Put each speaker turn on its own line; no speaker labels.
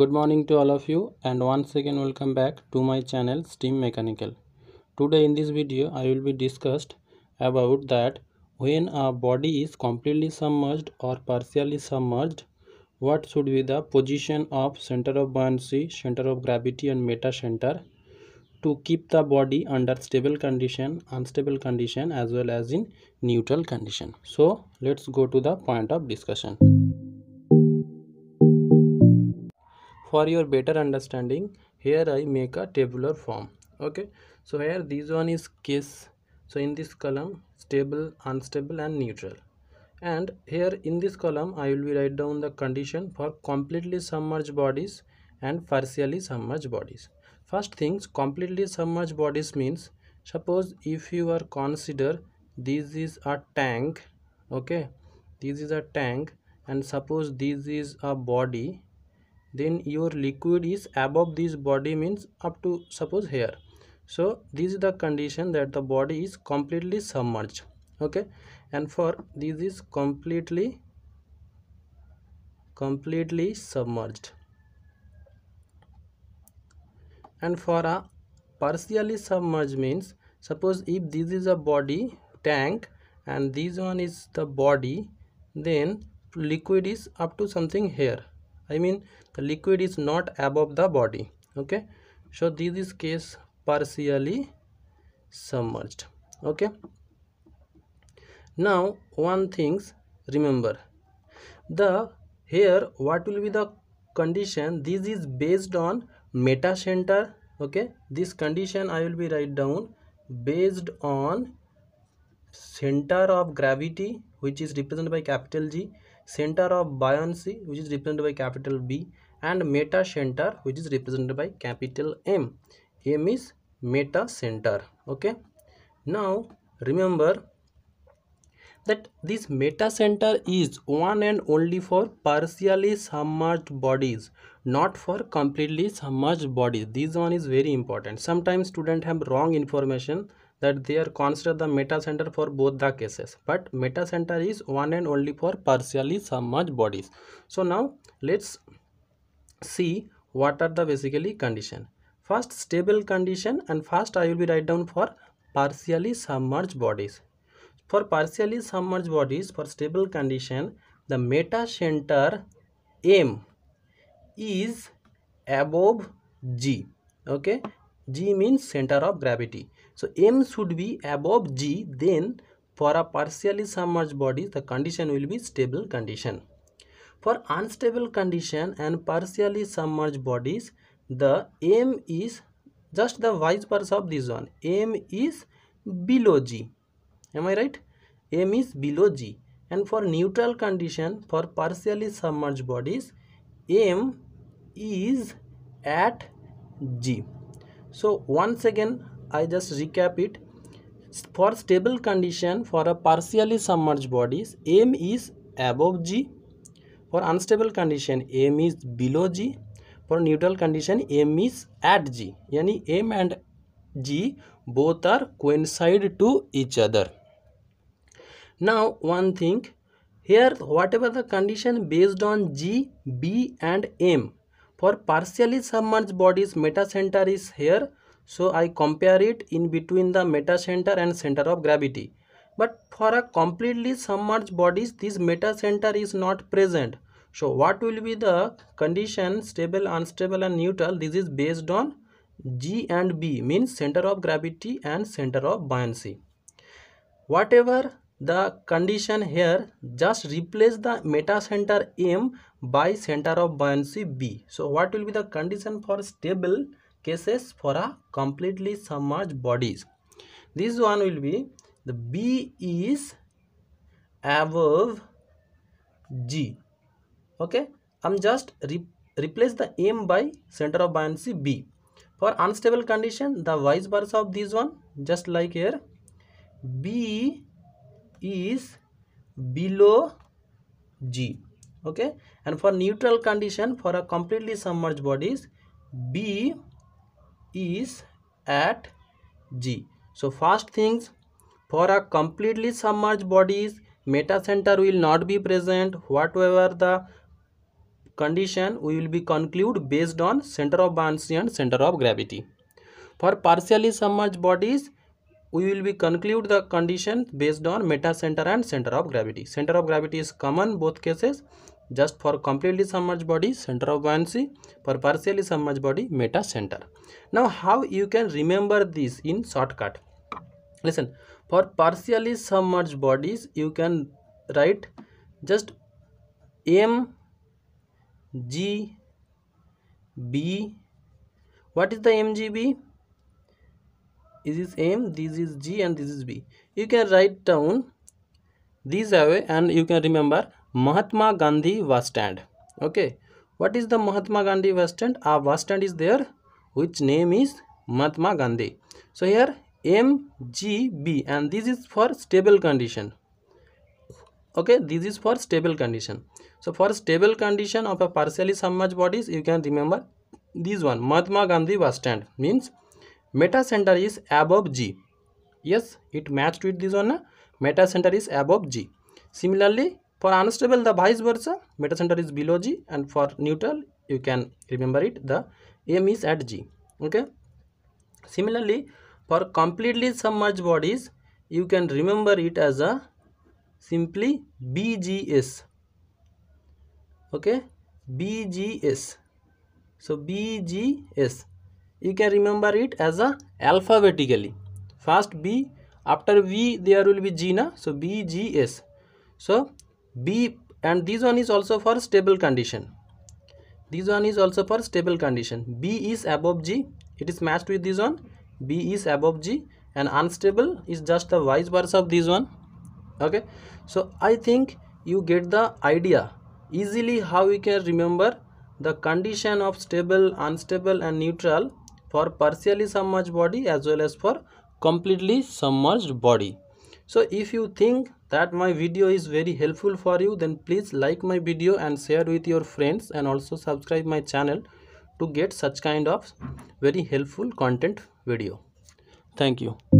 good morning to all of you and once again welcome back to my channel steam mechanical today in this video i will be discussed about that when a body is completely submerged or partially submerged what should be the position of center of buoyancy center of gravity and meta center to keep the body under stable condition unstable condition as well as in neutral condition so let's go to the point of discussion for your better understanding here i make a tabular form okay so here this one is case so in this column stable unstable and neutral and here in this column i will write down the condition for completely submerged bodies and partially submerged bodies first things completely submerged bodies means suppose if you are consider this is a tank okay this is a tank and suppose this is a body then your liquid is above this body means up to suppose here so this is the condition that the body is completely submerged okay and for this is completely completely submerged and for a partially submerged means suppose if this is a body tank and this one is the body then liquid is up to something here i mean the liquid is not above the body okay so this is case partially submerged okay now one things remember the here what will be the condition this is based on meta center okay this condition i will be write down based on center of gravity which is represented by capital g center of buoyancy which is represented by capital B and meta center which is represented by capital M. M is meta center okay. Now remember that this meta center is one and only for partially submerged bodies not for completely submerged bodies. This one is very important. Sometimes students have wrong information that they are considered the meta center for both the cases but meta center is one and only for partially submerged bodies so now let's see what are the basically condition first stable condition and first i will be write down for partially submerged bodies for partially submerged bodies for stable condition the meta center m is above g okay G means center of gravity. So M should be above G then for a partially submerged body the condition will be stable condition. For unstable condition and partially submerged bodies the M is just the vice versa of this one. M is below G. Am I right? M is below G and for neutral condition for partially submerged bodies M is at G. so once again i just recap it for stable condition for a partially submerged bodies m is above g for unstable condition m is below g for neutral condition m is at g yani m and g both are coincide to each other now one thing here whatever the condition based on g b and m for partially submerged bodies metacenter is here so I compare it in between the metacenter and center of gravity but for a completely submerged bodies this metacenter is not present so what will be the condition stable unstable and neutral this is based on G and B means center of gravity and center of buoyancy whatever the condition here just replace the center m by center of buoyancy b so what will be the condition for stable cases for a completely submerged bodies this one will be the b is above g okay i'm just re replace the m by center of buoyancy b for unstable condition the vice versa of this one just like here b is below G okay and for neutral condition for a completely submerged bodies B is at G so first things for a completely submerged bodies metacenter will not be present whatever the condition we will be conclude based on center of buoyancy and center of gravity for partially submerged bodies we will be conclude the condition based on meta center and center of gravity center of gravity is common both cases just for completely submerged body center of buoyancy for partially submerged body meta center now how you can remember this in shortcut listen for partially submerged bodies you can write just m g b what is the mgb this is m this is g and this is b you can write down these away and you can remember mahatma gandhi bus stand okay what is the mahatma gandhi bus stand a bus stand is there which name is mahatma gandhi so here m g b and this is for stable condition okay this is for stable condition so for stable condition of a partially submerged bodies you can remember this one mahatma gandhi bus stand means Meta center is above G. Yes, it matched with this one. Meta center is above G. Similarly, for unstable the vice versa, meta center is below G and for neutral you can remember it the M is at G. Okay. Similarly, for completely submerged bodies you can remember it as a simply BGS. Okay. BGS. So BGS you can remember it as a alphabetically first b after v there will be gina so b g s so b and this one is also for stable condition this one is also for stable condition b is above g it is matched with this one b is above g and unstable is just the vice versa of this one okay so i think you get the idea easily how we can remember the condition of stable unstable and neutral for partially submerged body as well as for completely submerged body. So if you think that my video is very helpful for you then please like my video and share with your friends and also subscribe my channel to get such kind of very helpful content video. Thank you.